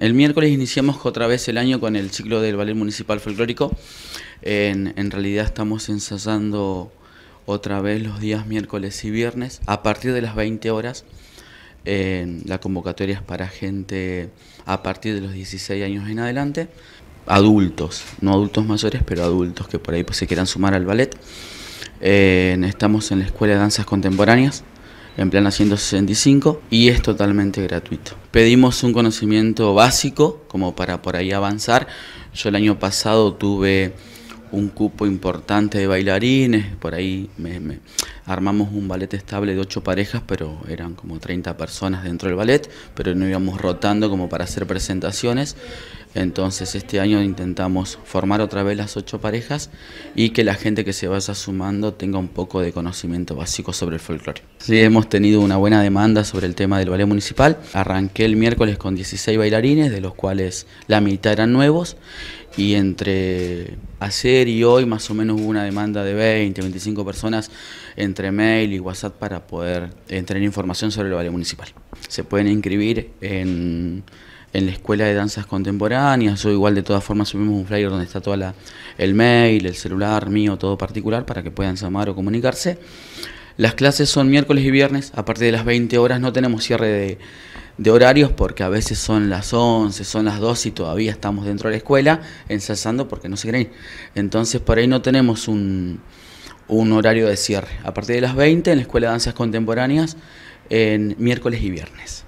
El miércoles iniciamos otra vez el año con el ciclo del ballet municipal folclórico. En, realidad estamos ensayando otra vez los días miércoles y viernes a partir de las 20 horas. la convocatoria es para gente a partir de los 16 años en adelante, adultos, no adultos mayores, pero adultos que por ahí pues se quieran sumar al ballet. estamos en la Escuela de Danzas Contemporáneas, en plana 165 y es totalmente gratuito. Pedimos un conocimiento básico como para por ahí avanzar. Yo el año pasado tuve un cupo importante de bailarines, por ahí me, me, armamos un ballet estable de ocho parejas, pero eran como 30 personas dentro del ballet, pero no íbamos rotando como para hacer presentaciones. Entonces este año intentamos formar otra vez las ocho parejas y que la gente que se vaya sumando tenga un poco de conocimiento básico sobre el folclore. Sí, hemos tenido una buena demanda sobre el tema del ballet municipal. Arranqué el miércoles con 16 bailarines, de los cuales la mitad eran nuevos. Y entre ayer y hoy más o menos hubo una demanda de 20, 25 personas entre mail y WhatsApp para poder tener información sobre el ballet municipal. Se pueden inscribir en en la escuela de danzas contemporáneas o igual de todas formas subimos un flyer donde está toda la, el mail, el celular mío, todo particular para que puedan llamar o comunicarse. Las clases son miércoles y viernes, a partir de las 20 horas no tenemos cierre de, horarios porque a veces son las 11, son las 2 y todavía estamos dentro de la escuela ensalzando porque no se creen. Entonces por ahí no tenemos un, un horario de cierre. A partir de las 20 en la Escuela de Danzas Contemporáneas en miércoles y viernes.